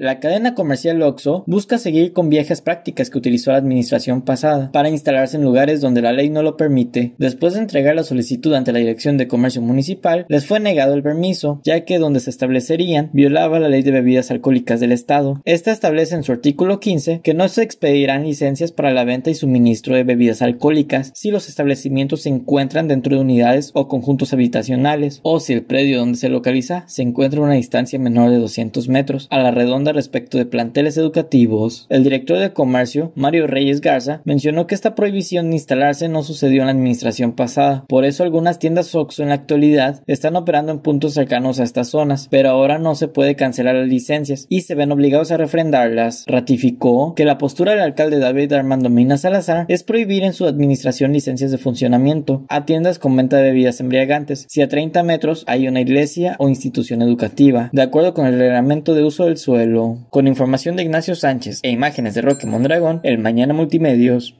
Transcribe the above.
La cadena comercial OXO busca seguir con viejas prácticas que utilizó la administración pasada para instalarse en lugares donde la ley no lo permite. Después de entregar la solicitud ante la Dirección de Comercio Municipal, les fue negado el permiso, ya que donde se establecerían violaba la ley de bebidas alcohólicas del Estado. Esta establece en su artículo 15 que no se expedirán licencias para la venta y suministro de bebidas alcohólicas si los establecimientos se encuentran dentro de unidades o conjuntos habitacionales o si el predio donde se localiza se encuentra a una distancia menor de 200 metros a la redonda respecto de planteles educativos, el director de Comercio, Mario Reyes Garza, mencionó que esta prohibición de instalarse no sucedió en la administración pasada. Por eso algunas tiendas oxo en la actualidad están operando en puntos cercanos a estas zonas, pero ahora no se puede cancelar las licencias y se ven obligados a refrendarlas. Ratificó que la postura del alcalde David Armando Mina Salazar es prohibir en su administración licencias de funcionamiento a tiendas con venta de bebidas embriagantes si a 30 metros hay una iglesia o institución educativa, de acuerdo con el reglamento de uso del suelo con información de Ignacio Sánchez e imágenes de Roque Mondragón, el Mañana Multimedios.